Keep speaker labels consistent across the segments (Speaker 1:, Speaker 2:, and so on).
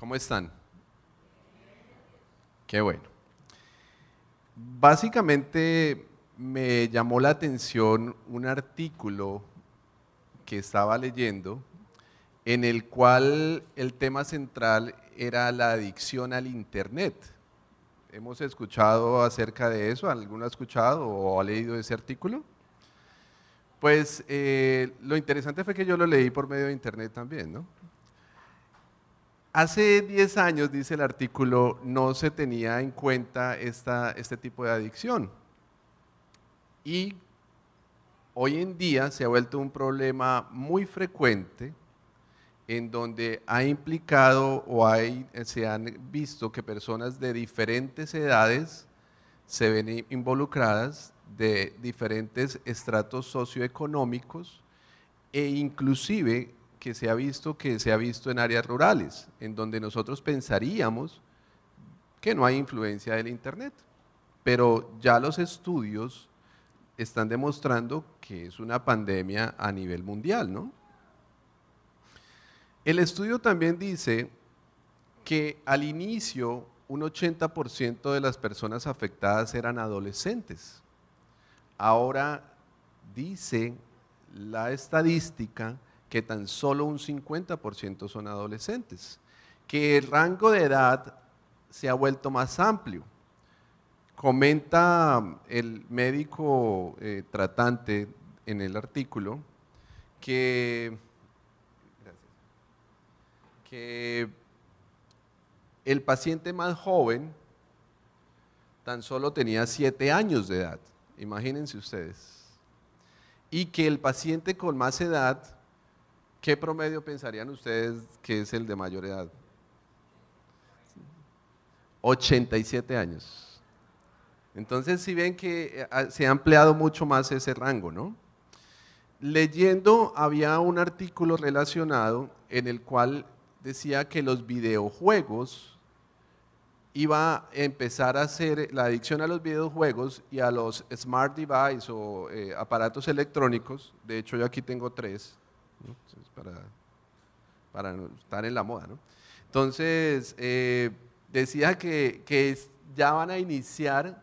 Speaker 1: ¿Cómo están? Qué bueno. Básicamente me llamó la atención un artículo que estaba leyendo en el cual el tema central era la adicción al Internet. ¿Hemos escuchado acerca de eso? ¿Alguno ha escuchado o ha leído ese artículo? Pues eh, lo interesante fue que yo lo leí por medio de Internet también, ¿no? Hace 10 años, dice el artículo, no se tenía en cuenta esta, este tipo de adicción. Y hoy en día se ha vuelto un problema muy frecuente en donde ha implicado o hay, se han visto que personas de diferentes edades se ven involucradas de diferentes estratos socioeconómicos e inclusive que se ha visto que se ha visto en áreas rurales, en donde nosotros pensaríamos que no hay influencia del Internet. Pero ya los estudios están demostrando que es una pandemia a nivel mundial, ¿no? El estudio también dice que al inicio un 80% de las personas afectadas eran adolescentes. Ahora dice la estadística que tan solo un 50% son adolescentes, que el rango de edad se ha vuelto más amplio. Comenta um, el médico eh, tratante en el artículo que, que el paciente más joven tan solo tenía 7 años de edad, imagínense ustedes, y que el paciente con más edad ¿Qué promedio pensarían ustedes que es el de mayor edad? 87 años. Entonces, si ven que eh, ah, se ha ampliado mucho más ese rango, ¿no? Leyendo, había un artículo relacionado en el cual decía que los videojuegos iba a empezar a ser la adicción a los videojuegos y a los smart devices o eh, aparatos electrónicos, de hecho yo aquí tengo tres, para, estar en la moda. Entonces, eh, decía que, ya van a iniciar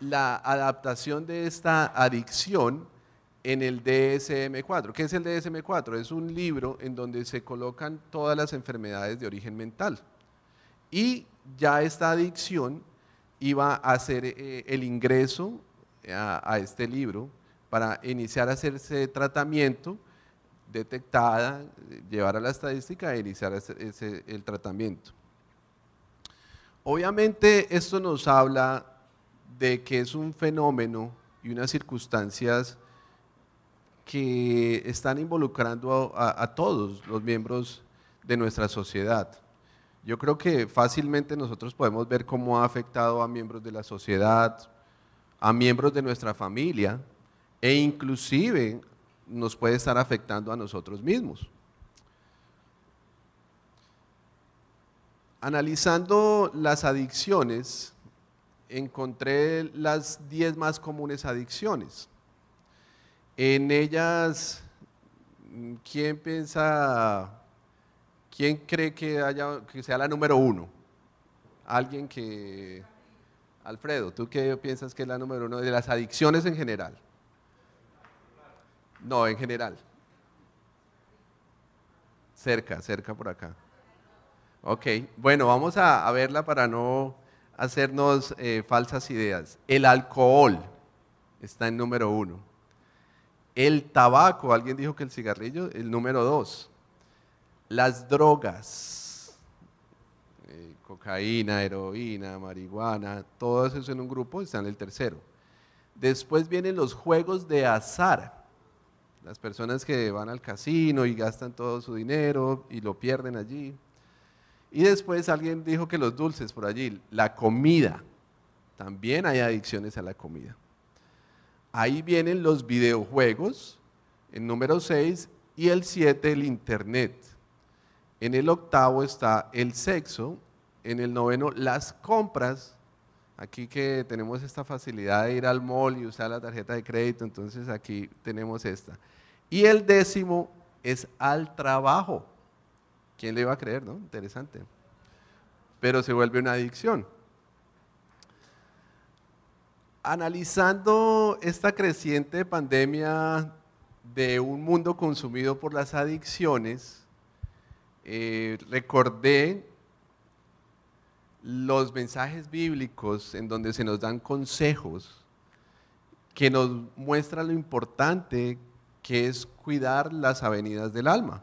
Speaker 1: la adaptación de esta adicción en el DSM4. ¿Qué es el DSM4? Es un libro en donde se colocan todas las enfermedades de origen mental. Y ya esta adicción iba a ser eh, el ingreso eh, a este libro para iniciar a hacerse tratamiento, detectada, llevar a la estadística e iniciar el tratamiento. Obviamente esto nos habla de que es un fenómeno y unas circunstancias que están involucrando a, a todos los miembros de nuestra sociedad. Yo creo que fácilmente nosotros podemos ver cómo ha afectado a miembros de la sociedad, a miembros de nuestra familia, e inclusive nos puede estar afectando a nosotros mismos. Analizando las adicciones, encontré las 10 más comunes adicciones. En ellas, ¿quién piensa, quién cree que, haya, que sea la número uno? Alguien que... Alfredo, ¿tú qué piensas que es la número uno de las adicciones en general? No, en general. Cerca, cerca por acá. Ok, bueno, vamos a, verla para no hacernos eh, falsas ideas. El alcohol está en número uno. El tabaco, alguien dijo que el cigarrillo, el número dos. Las drogas, eh, cocaína, heroína, marihuana, todo eso en un grupo, está en el tercero. Después vienen los juegos de azar. Las personas que van al casino y gastan todo su dinero y lo pierden allí. Y después alguien dijo que los dulces por allí, la comida. También hay adicciones a la comida. Ahí vienen los videojuegos, el número 6, y el 7, el Internet. En el octavo está el sexo, en el noveno las compras. Aquí que tenemos esta facilidad de ir al mall y usar la tarjeta de crédito, entonces aquí tenemos esta. Y el décimo es al trabajo. ¿Quién le iba a creer, no? Interesante. Pero se vuelve una adicción. Analizando esta creciente pandemia de un mundo consumido por las adicciones, eh, recordé los mensajes bíblicos en donde se nos dan consejos que nos muestran lo importante que es cuidar las avenidas del alma.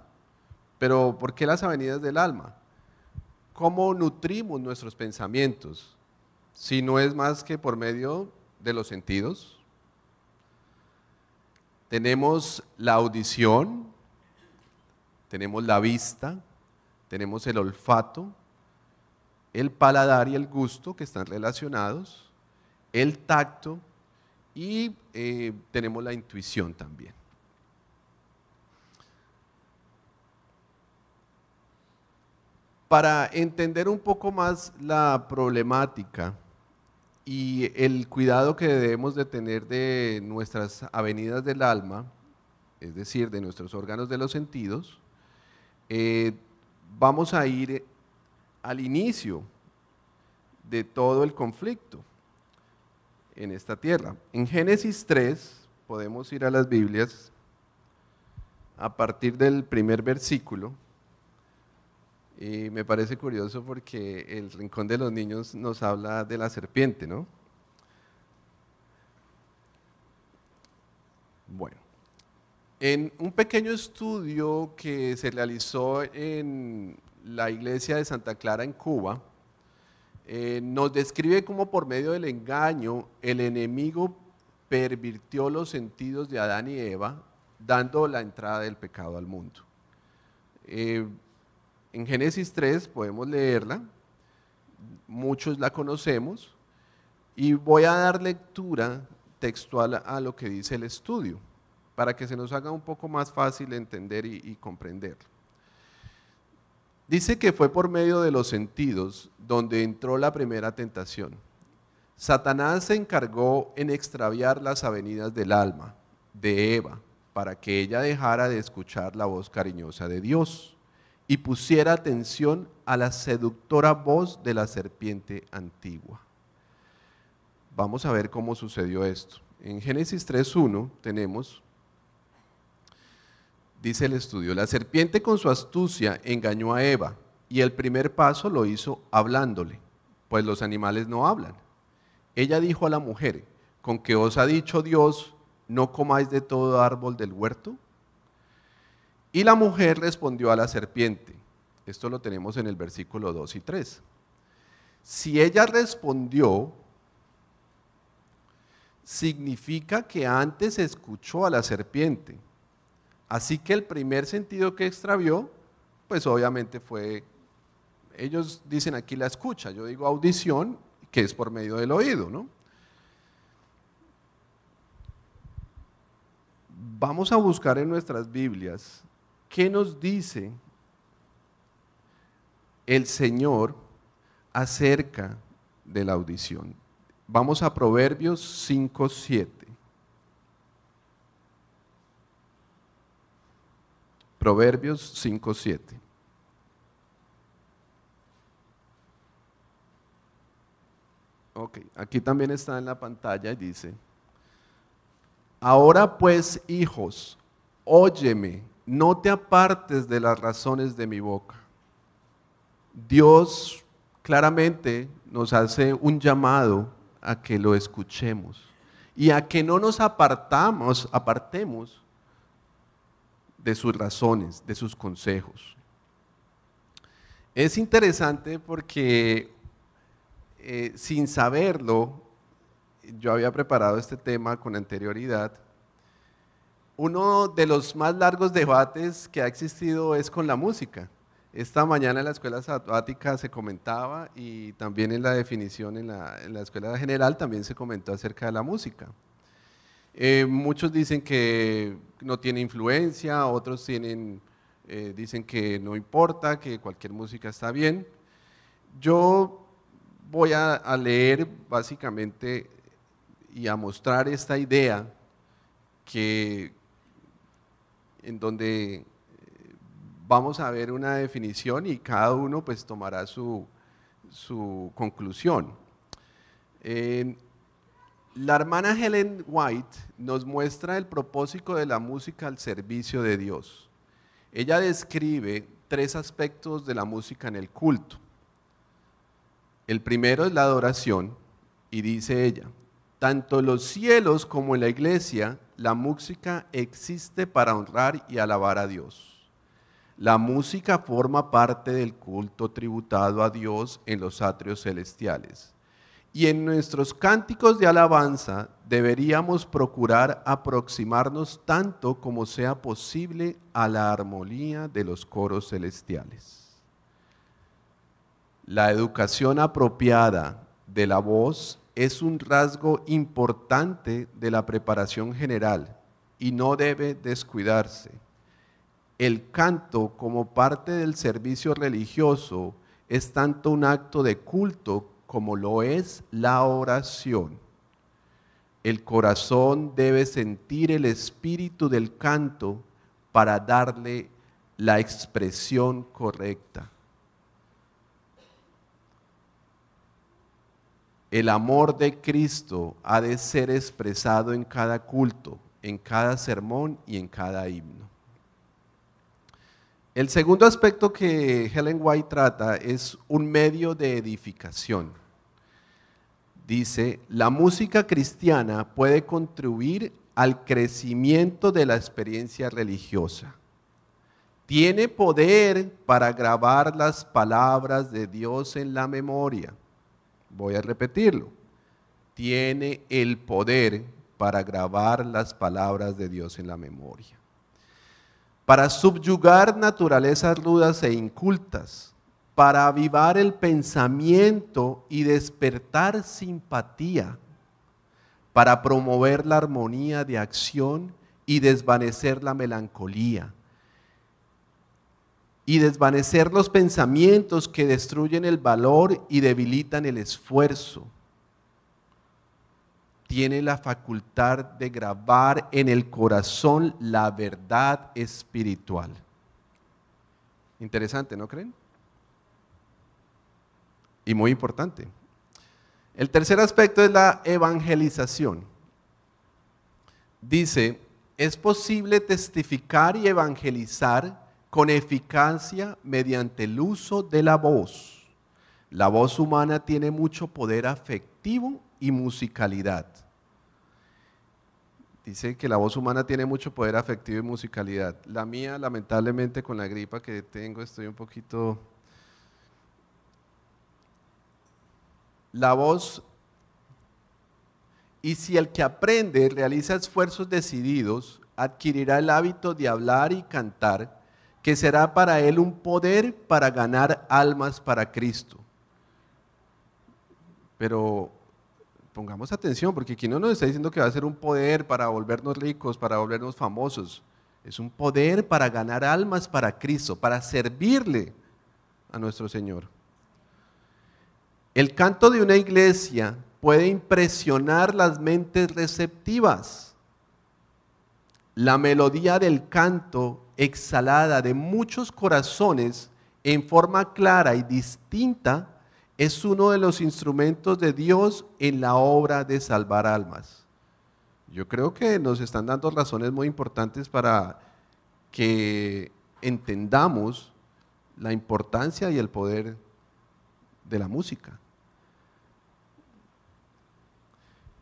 Speaker 1: Pero ¿por qué las avenidas del alma? ¿Cómo nutrimos nuestros pensamientos? Si no es más que por medio de los sentidos. Tenemos la audición, tenemos la vista, tenemos el olfato, el paladar y el gusto que están relacionados, el tacto y eh, tenemos la intuición también. para entender un poco más la problemática y el cuidado que debemos de tener de nuestras avenidas del alma, es decir, de nuestros órganos de los sentidos, eh, vamos a ir al inicio de todo el conflicto en esta tierra. En Génesis 3, podemos ir a las Biblias, a partir del primer versículo, y me parece curioso porque el Rincón de los Niños nos habla de la serpiente, ¿no? Bueno, en un pequeño estudio que se realizó en la iglesia de Santa Clara en Cuba, eh, nos describe cómo por medio del engaño el enemigo pervirtió los sentidos de Adán y Eva, dando la entrada del pecado al mundo. Eh, en Génesis 3 podemos leerla, muchos la conocemos, y voy a dar lectura textual a lo que dice el estudio, para que se nos haga un poco más fácil entender y, y comprender. Dice que fue por medio de los sentidos donde entró la primera tentación. Satanás se encargó en extraviar las avenidas del alma de Eva para que ella dejara de escuchar la voz cariñosa de Dios y pusiera atención a la seductora voz de la serpiente antigua. Vamos a ver cómo sucedió esto. En Génesis 3.1 tenemos, dice el estudio, la serpiente con su astucia engañó a Eva y el primer paso lo hizo hablándole, pues los animales no hablan. Ella dijo a la mujer, con que os ha dicho Dios, no comáis de todo árbol del huerto. Y la mujer respondió a la serpiente. Esto lo tenemos en el versículo 2 y 3. Si ella respondió, significa que antes escuchó a la serpiente. Así que el primer sentido que extravió, pues obviamente fue, ellos dicen aquí la escucha, yo digo audición, que es por medio del oído, ¿no? Vamos a buscar en nuestras Biblias ¿Qué nos dice el Señor acerca de la audición? Vamos a Proverbios 5, 7. Proverbios 5, 7. Ok, aquí también está en la pantalla y dice, ahora pues hijos, óyeme no te apartes de las razones de mi boca. Dios claramente nos hace un llamado a que lo escuchemos y a que no nos apartamos, apartemos de sus razones, de sus consejos. Es interesante porque eh, sin saberlo, yo había preparado este tema con anterioridad uno de los más largos debates que ha existido es con la música. Esta mañana en la escuela sabática se comentaba y también en la definición en la, escuela general también se comentó acerca de la música. Eh, muchos dicen que no tiene influencia, otros tienen, eh, dicen que no importa, que cualquier música está bien. Yo voy a, a leer básicamente y a mostrar esta idea que, en donde eh, vamos a ver una definición y cada uno pues tomará su, conclusión. la hermana Helen White nos muestra el propósito de la música al servicio de Dios. Ella describe tres aspectos de la música en el culto. El primero es la adoración y dice ella, tanto los cielos como en la iglesia, la música existe para honrar y alabar a Dios. La música forma parte del culto tributado a Dios en los atrios celestiales. Y en nuestros cánticos de alabanza deberíamos procurar aproximarnos tanto como sea posible a la armonía de los coros celestiales. La educación apropiada de la voz es un rasgo importante de la preparación general y no debe descuidarse. El canto como parte del servicio religioso es tanto un acto de culto como lo es la oración. El corazón debe sentir el espíritu del canto para darle la expresión correcta. El amor de Cristo ha de ser expresado en cada culto, en cada sermón y en cada himno. El segundo aspecto que Helen White trata es un medio de edificación. Dice, la música cristiana puede contribuir al crecimiento de la experiencia religiosa. Tiene poder para grabar las palabras de Dios en la memoria voy a repetirlo, tiene el poder para grabar las palabras de Dios en la memoria, para subyugar naturalezas rudas e incultas, para avivar el pensamiento y despertar simpatía, para promover la armonía de acción y desvanecer la melancolía y desvanecer los pensamientos que destruyen el valor y debilitan el esfuerzo. Tiene la facultad de grabar en el corazón la verdad espiritual. Interesante, ¿no creen? Y muy importante. El tercer aspecto es la evangelización. Dice, es posible testificar y evangelizar con eficacia mediante el uso de la voz. La voz humana tiene mucho poder afectivo y musicalidad. Dice que la voz humana tiene mucho poder afectivo y musicalidad. La mía, lamentablemente, con la gripa que tengo, estoy un poquito... La voz... Y si el que aprende realiza esfuerzos decididos, adquirirá el hábito de hablar y cantar que será para él un poder para ganar almas para Cristo. Pero pongamos atención, porque aquí no nos está diciendo que va a ser un poder para volvernos ricos, para volvernos famosos. Es un poder para ganar almas para Cristo, para servirle a nuestro Señor. El canto de una iglesia puede impresionar las mentes receptivas la melodía del canto exhalada de muchos corazones en forma clara y distinta es uno de los instrumentos de Dios en la obra de salvar almas. Yo creo que nos están dando razones muy importantes para que entendamos la importancia y el poder de la música.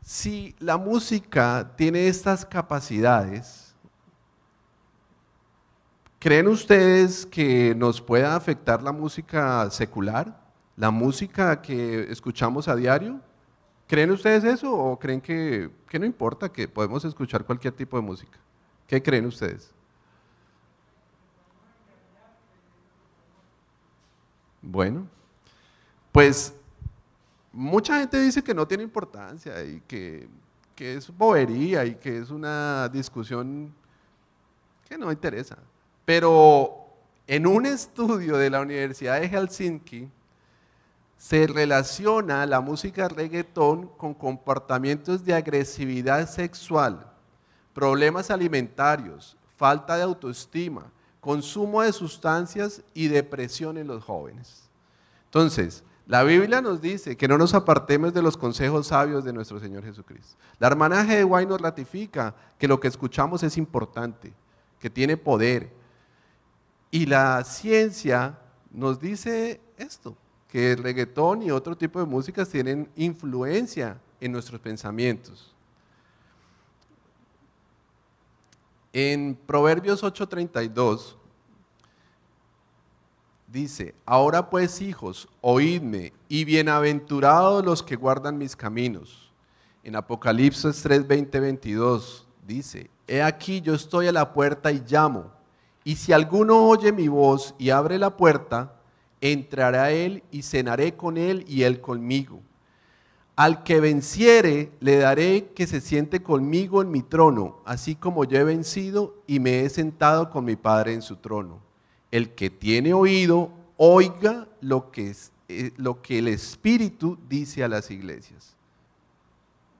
Speaker 1: si la música tiene estas capacidades, ¿creen ustedes que nos pueda afectar la música secular? ¿La música que escuchamos a diario? ¿Creen ustedes eso o creen que, que no importa, que podemos escuchar cualquier tipo de música? ¿Qué creen ustedes? Bueno, pues mucha gente dice que no tiene importancia y que, es bobería y que es una discusión que no interesa. Pero en un estudio de la Universidad de Helsinki, se relaciona la música reggaetón con comportamientos de agresividad sexual, problemas alimentarios, falta de autoestima, consumo de sustancias y depresión en los jóvenes. Entonces, la Biblia nos dice que no nos apartemos de los consejos sabios de nuestro Señor Jesucristo. La hermana de Guay nos ratifica que lo que escuchamos es importante, que tiene poder. Y la ciencia nos dice esto, que el reggaetón y otro tipo de músicas tienen influencia en nuestros pensamientos. En Proverbios 8:32 Dice, ahora pues hijos, oídme, y bienaventurados los que guardan mis caminos. En Apocalipsis 3, 22 dice, he aquí yo estoy a la puerta y llamo, y si alguno oye mi voz y abre la puerta, entraré a él y cenaré con él y él conmigo. Al que venciere, le daré que se siente conmigo en mi trono, así como yo he vencido y me he sentado con mi Padre en su trono el que tiene oído, oiga lo que, eh, lo que el Espíritu dice a las iglesias.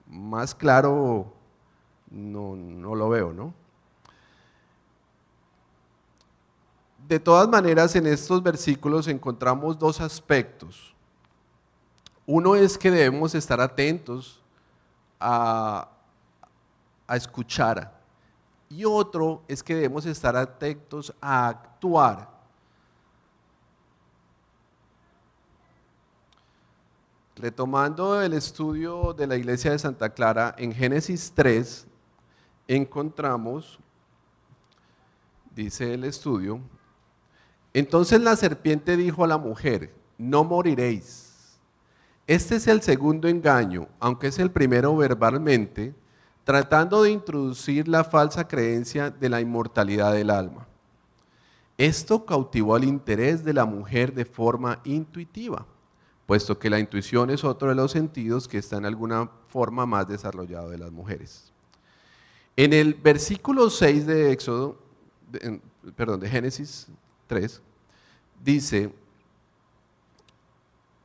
Speaker 1: Más claro, no, lo veo, ¿no? De todas maneras, en estos versículos encontramos dos aspectos. Uno es que debemos estar atentos a, a escuchar, y otro es que debemos estar atentos a actuar. Retomando el estudio de la iglesia de Santa Clara, en Génesis 3 encontramos, dice el estudio, entonces la serpiente dijo a la mujer, no moriréis. Este es el segundo engaño, aunque es el primero verbalmente, tratando de introducir la falsa creencia de la inmortalidad del alma. Esto cautivó el interés de la mujer de forma intuitiva, puesto que la intuición es otro de los sentidos que está en alguna forma más desarrollado de las mujeres. En el versículo 6 de Éxodo, perdón, de Génesis 3, dice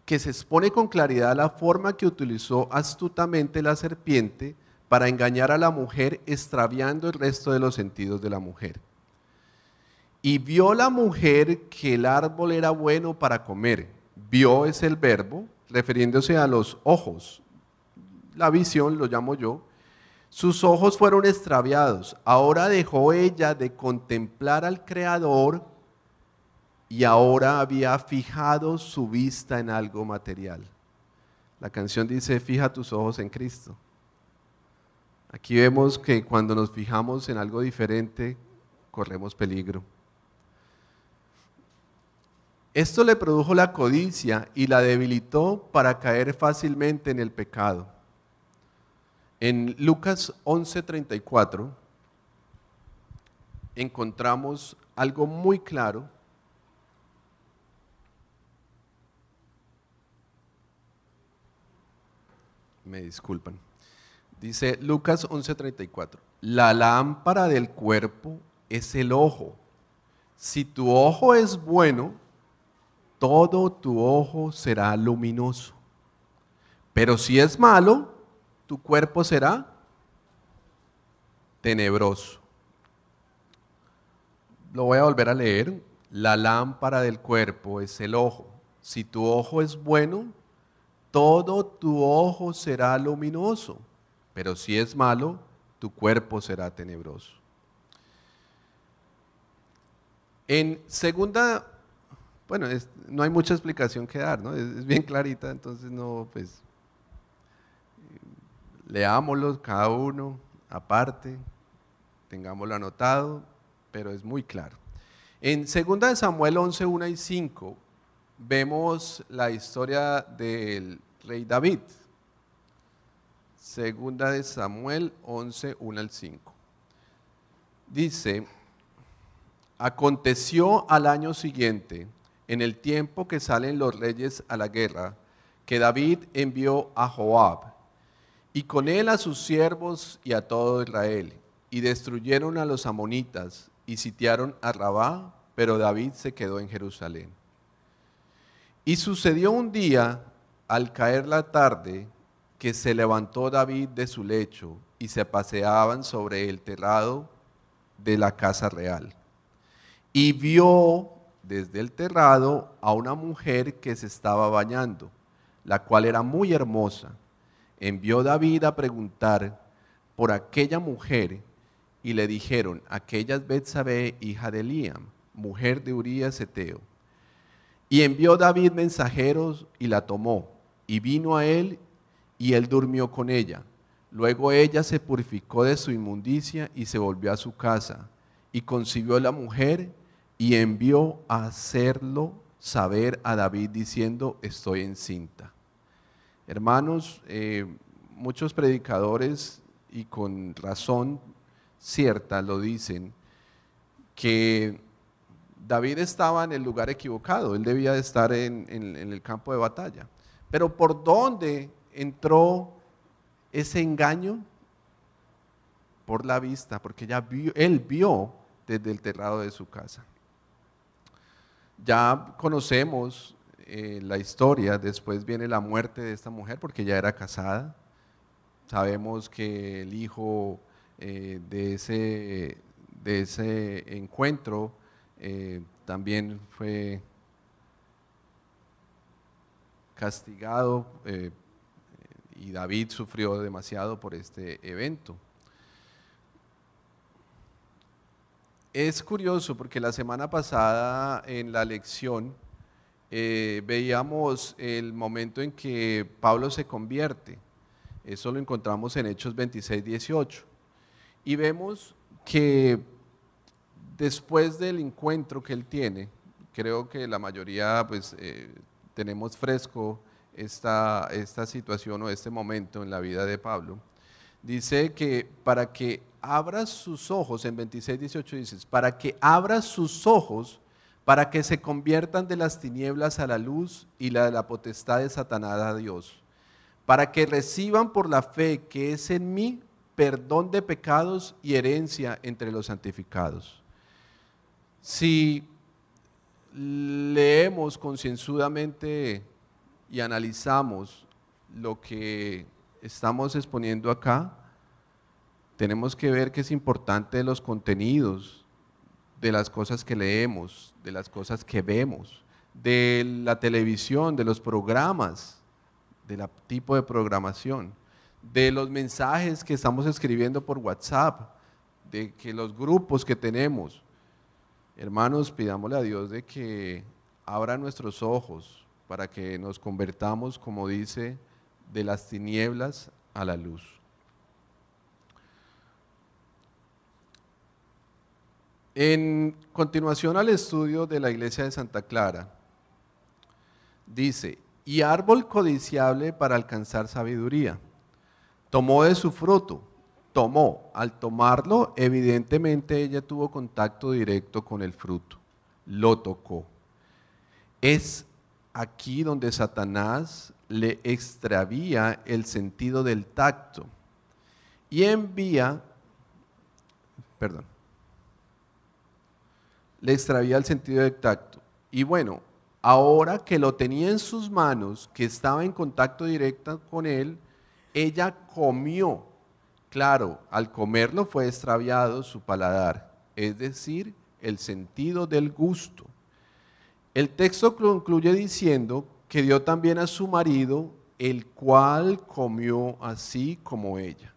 Speaker 1: que se expone con claridad la forma que utilizó astutamente la serpiente para engañar a la mujer extraviando el resto de los sentidos de la mujer. Y vio la mujer que el árbol era bueno para comer. Vio es el verbo, refiriéndose a los ojos. La visión lo llamo yo. Sus ojos fueron extraviados. Ahora dejó ella de contemplar al Creador y ahora había fijado su vista en algo material. La canción dice, fija tus ojos en Cristo. Aquí vemos que cuando nos fijamos en algo diferente, corremos peligro. Esto le produjo la codicia y la debilitó para caer fácilmente en el pecado. En Lucas 11:34 encontramos algo muy claro. Me disculpan. Dice Lucas 11:34, la lámpara del cuerpo es el ojo. Si tu ojo es bueno, todo tu ojo será luminoso. Pero si es malo, tu cuerpo será tenebroso. Lo voy a volver a leer. La lámpara del cuerpo es el ojo. Si tu ojo es bueno, todo tu ojo será luminoso pero si es malo, tu cuerpo será tenebroso. En segunda, bueno, no hay mucha explicación que dar, ¿no? Es, bien clarita, entonces no, pues, leámoslo cada uno aparte, tengámoslo anotado, pero es muy claro. En segunda de Samuel 11, 1 y 5 vemos la historia del rey David, Segunda de Samuel 11, 1 al 5. Dice, aconteció al año siguiente, en el tiempo que salen los reyes a la guerra, que David envió a Joab y con él a sus siervos y a todo Israel, y destruyeron a los amonitas y sitiaron a Rabá, pero David se quedó en Jerusalén. Y sucedió un día, al caer la tarde, que se levantó David de su lecho y se paseaban sobre el terrado de la casa real. Y vio desde el terrado a una mujer que se estaba bañando, la cual era muy hermosa. Envió David a preguntar por aquella mujer y le dijeron, aquella es Betsabé, hija de Liam, mujer de Urías Eteo. Y envió David mensajeros y la tomó, y vino a él y él durmió con ella. Luego ella se purificó de su inmundicia y se volvió a su casa. Y concibió la mujer y envió a hacerlo saber a David diciendo, estoy encinta. Hermanos, eh, muchos predicadores, y con razón cierta lo dicen, que David estaba en el lugar equivocado, él debía de estar en, en el campo de batalla. Pero ¿por dónde entró ese engaño por la vista, porque ya vio, él vio desde el terrado de su casa. Ya conocemos eh, la historia, después viene la muerte de esta mujer porque ya era casada. Sabemos que el hijo eh, de, ese, de, ese, encuentro eh, también fue castigado y David sufrió demasiado por este evento. Es curioso porque la semana pasada en la lección eh, veíamos el momento en que Pablo se convierte. Eso lo encontramos en Hechos 26, 18. Y vemos que después del encuentro que él tiene, creo que la mayoría pues eh, tenemos fresco esta, esta situación o este momento en la vida de Pablo. Dice que para que abras sus ojos, en 26, 18 dices, para que abra sus ojos, para que se conviertan de las tinieblas a la luz y la de la potestad de Satanás a Dios, para que reciban por la fe que es en mí perdón de pecados y herencia entre los santificados. Si leemos concienzudamente y analizamos lo que estamos exponiendo acá, tenemos que ver que es importante los contenidos de las cosas que leemos, de las cosas que vemos, de la televisión, de los programas, del tipo de programación, de los mensajes que estamos escribiendo por WhatsApp, de que los grupos que tenemos. Hermanos, pidámosle a Dios de que abra nuestros ojos, para que nos convertamos, como dice, de las tinieblas a la luz. En continuación al estudio de la iglesia de Santa Clara, dice, y árbol codiciable para alcanzar sabiduría, tomó de su fruto, tomó, al tomarlo, evidentemente ella tuvo contacto directo con el fruto, lo tocó. Es aquí donde Satanás le extravía el sentido del tacto y envía, perdón, le extravía el sentido del tacto. Y bueno, ahora que lo tenía en sus manos, que estaba en contacto directo con él, ella comió. Claro, al comerlo fue extraviado su paladar, es decir, el sentido del gusto. El texto concluye diciendo que dio también a su marido, el cual comió así como ella.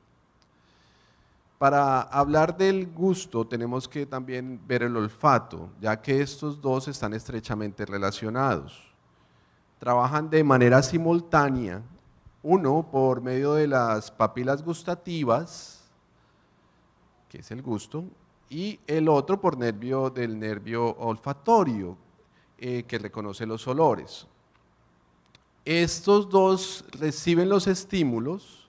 Speaker 1: Para hablar del gusto tenemos que también ver el olfato, ya que estos dos están estrechamente relacionados. Trabajan de manera simultánea, uno por medio de las papilas gustativas, que es el gusto, y el otro por nervio del nervio olfatorio, eh, que reconoce los olores. Estos dos reciben los estímulos,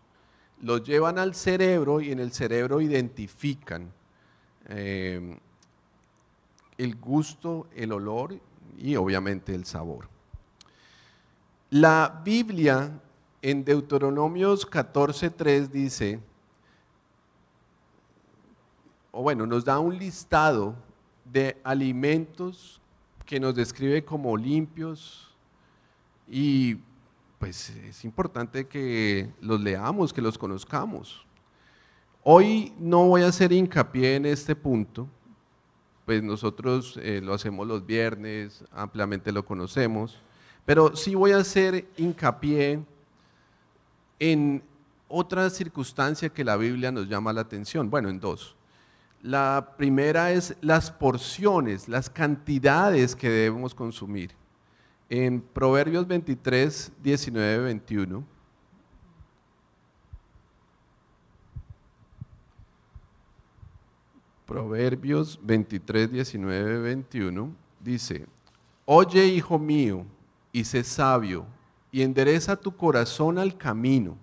Speaker 1: los llevan al cerebro y en el cerebro identifican eh, el gusto, el olor y obviamente el sabor. La Biblia en Deuteronomios 14.3 dice, o bueno, nos da un listado de alimentos que nos describe como limpios y pues es importante que los leamos, que los conozcamos. Hoy no voy a hacer hincapié en este punto, pues nosotros eh, lo hacemos los viernes, ampliamente lo conocemos, pero sí voy a hacer hincapié en otra circunstancia que la Biblia nos llama la atención, bueno, en dos. La primera es las porciones, las cantidades que debemos consumir. En Proverbios 23, 19, 21. Proverbios 23, 19, 21 dice, Oye hijo mío, y sé sabio, y endereza tu corazón al camino,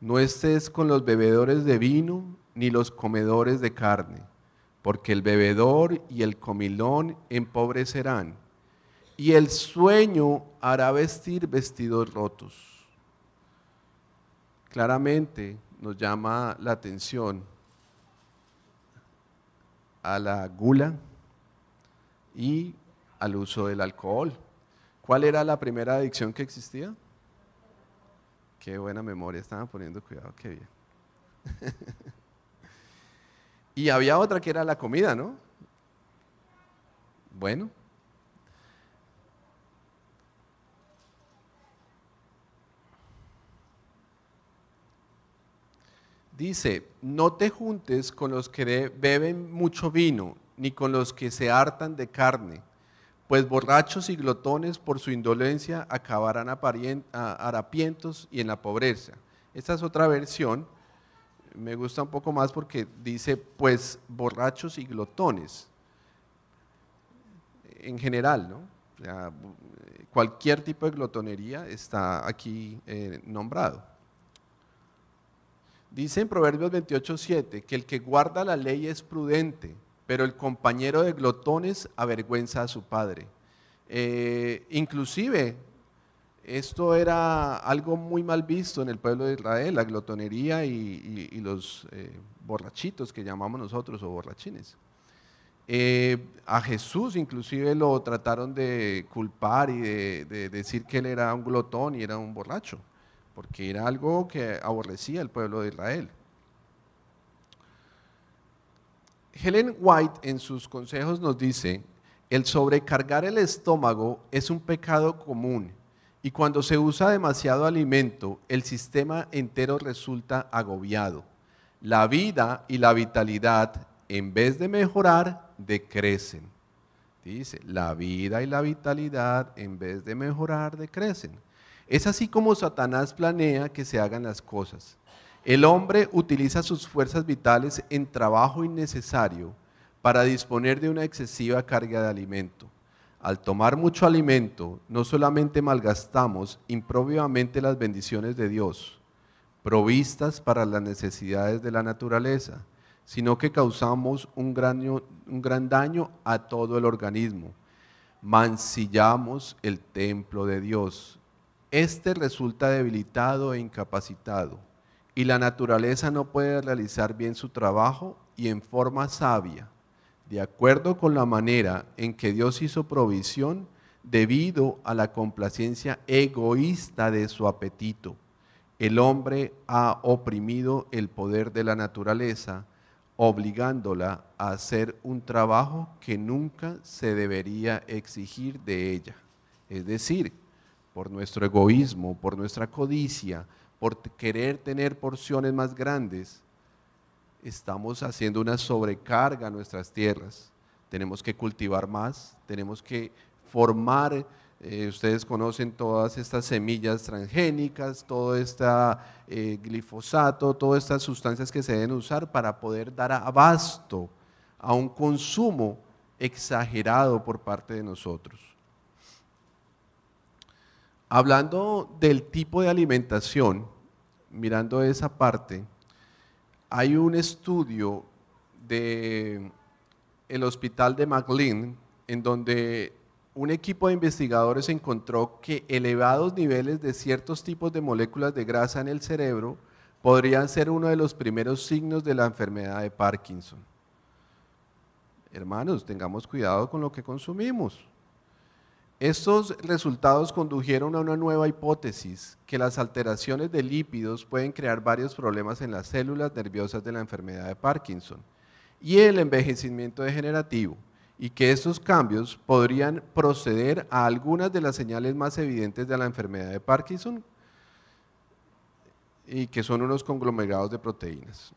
Speaker 1: no estés con los bebedores de vino ni los comedores de carne, porque el bebedor y el comilón empobrecerán, y el sueño hará vestir vestidos rotos. Claramente nos llama la atención a la gula y al uso del alcohol. ¿Cuál era la primera adicción que existía? Qué buena memoria, estaban poniendo cuidado, qué bien. Y había otra que era la comida, ¿no? Bueno. Dice, no te juntes con los que beben mucho vino, ni con los que se hartan de carne, pues borrachos y glotones por su indolencia acabarán harapientos y en la pobreza. Esta es otra versión me gusta un poco más porque dice, pues, borrachos y glotones, en general, ¿no? cualquier tipo de glotonería está aquí eh, nombrado. Dice en Proverbios 7, que el que guarda la ley es prudente, pero el compañero de glotones avergüenza a su padre. Eh, inclusive esto era algo muy mal visto en el pueblo de Israel, la glotonería y, los eh, borrachitos que llamamos nosotros o borrachines. Eh, a Jesús inclusive lo trataron de culpar y de, decir que él era un glotón y era un borracho, porque era algo que aborrecía el pueblo de Israel. Helen White en sus consejos nos dice, el sobrecargar el estómago es un pecado común y cuando se usa demasiado alimento, el sistema entero resulta agobiado. La vida y la vitalidad, en vez de mejorar, decrecen. Dice, la vida y la vitalidad, en vez de mejorar, decrecen. Es así como Satanás planea que se hagan las cosas. El hombre utiliza sus fuerzas vitales en trabajo innecesario para disponer de una excesiva carga de alimento al tomar mucho alimento, no solamente malgastamos impropiamente las bendiciones de Dios, provistas para las necesidades de la naturaleza, sino que causamos un gran, un gran daño a todo el organismo. Mancillamos el templo de Dios. Este resulta debilitado e incapacitado, y la naturaleza no puede realizar bien su trabajo y en forma sabia de acuerdo con la manera en que Dios hizo provisión debido a la complacencia egoísta de su apetito. El hombre ha oprimido el poder de la naturaleza, obligándola a hacer un trabajo que nunca se debería exigir de ella. Es decir, por nuestro egoísmo, por nuestra codicia, por querer tener porciones más grandes, estamos haciendo una sobrecarga a nuestras tierras. Tenemos que cultivar más, tenemos que formar, eh, ustedes conocen todas estas semillas transgénicas, todo este glifosato, todas estas sustancias que se deben usar para poder dar abasto a un consumo exagerado por parte de nosotros. Hablando del tipo de alimentación, mirando esa parte, hay un estudio del el hospital de McLean en donde un equipo de investigadores encontró que elevados niveles de ciertos tipos de moléculas de grasa en el cerebro podrían ser uno de los primeros signos de la enfermedad de Parkinson. Hermanos, tengamos cuidado con lo que consumimos. Estos resultados condujeron a una nueva hipótesis, que las alteraciones de lípidos pueden crear varios problemas en las células nerviosas de la enfermedad de Parkinson y el envejecimiento degenerativo, y que estos cambios podrían proceder a algunas de las señales más evidentes de la enfermedad de Parkinson, y que son unos conglomerados de proteínas.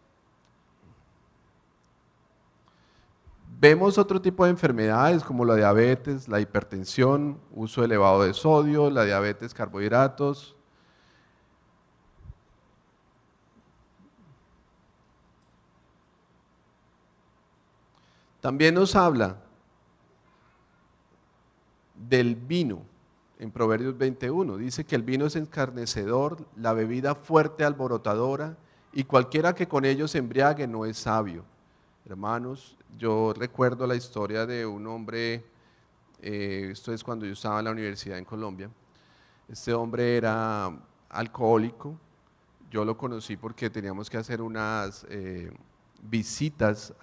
Speaker 1: Vemos otro tipo de enfermedades como la diabetes, la hipertensión, uso elevado de sodio, la diabetes, carbohidratos. También nos habla del vino en Proverbios 21. Dice que el vino es encarnecedor, la bebida fuerte alborotadora, y cualquiera que con ello se embriague no es sabio. Hermanos, yo recuerdo la historia de un hombre, eh, esto es cuando yo estaba en la universidad en Colombia, este hombre era alcohólico, yo lo conocí porque teníamos que hacer unas eh, visitas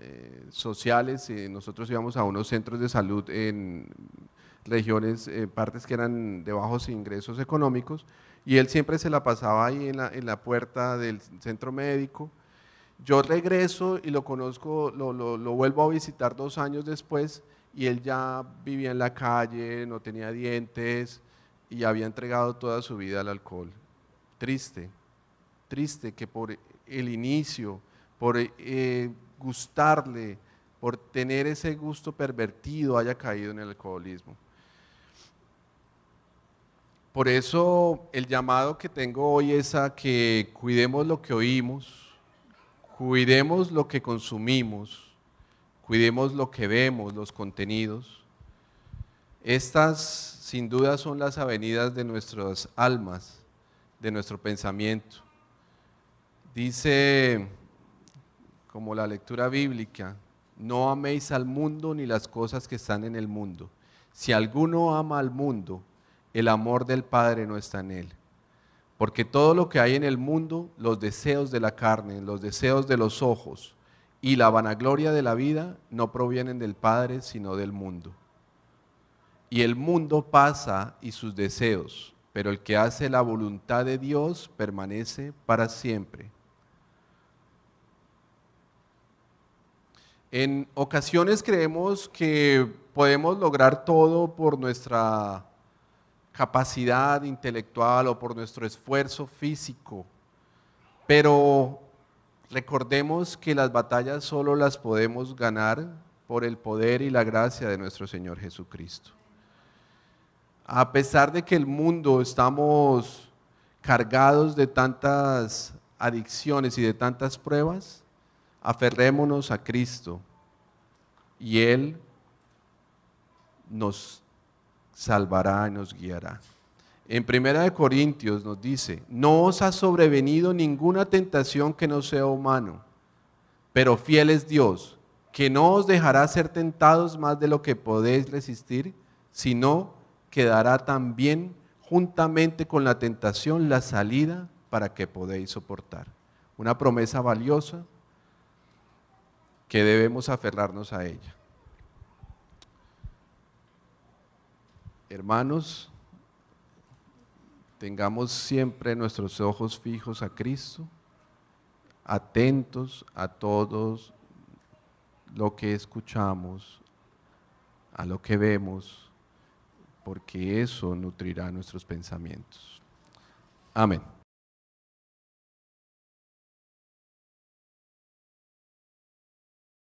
Speaker 1: eh, sociales, nosotros íbamos a unos centros de salud en regiones, partes que eran de bajos ingresos económicos, y él siempre se la pasaba ahí en la puerta del centro médico, yo regreso y lo conozco, lo, vuelvo a visitar dos años después y él ya vivía en la calle, no tenía dientes y había entregado toda su vida al alcohol. Triste, triste que por el inicio, por eh, gustarle, por tener ese gusto pervertido haya caído en el alcoholismo. Por eso el llamado que tengo hoy es a que cuidemos lo que oímos, cuidemos lo que consumimos, cuidemos lo que vemos, los contenidos. Estas sin duda son las avenidas de nuestras almas, de nuestro pensamiento. Dice, como la lectura bíblica, no améis al mundo ni las cosas que están en el mundo. Si alguno ama al mundo, el amor del Padre no está en él. Porque todo lo que hay en el mundo, los deseos de la carne, los deseos de los ojos y la vanagloria de la vida no provienen del Padre, sino del mundo. Y el mundo pasa y sus deseos, pero el que hace la voluntad de Dios permanece para siempre. En ocasiones creemos que podemos lograr todo por nuestra capacidad intelectual o por nuestro esfuerzo físico. Pero recordemos que las batallas solo las podemos ganar por el poder y la gracia de nuestro Señor Jesucristo. A pesar de que el mundo estamos cargados de tantas adicciones y de tantas pruebas, aferrémonos a Cristo y Él nos salvará y nos guiará. En Primera de Corintios nos dice, no os ha sobrevenido ninguna tentación que no sea humano, pero fiel es Dios, que no os dejará ser tentados más de lo que podéis resistir, sino que dará también juntamente con la tentación la salida para que podéis soportar. Una promesa valiosa que debemos aferrarnos a ella. Hermanos, tengamos siempre nuestros ojos fijos a Cristo, atentos a todo lo que escuchamos, a lo que vemos, porque eso nutrirá nuestros pensamientos. Amén.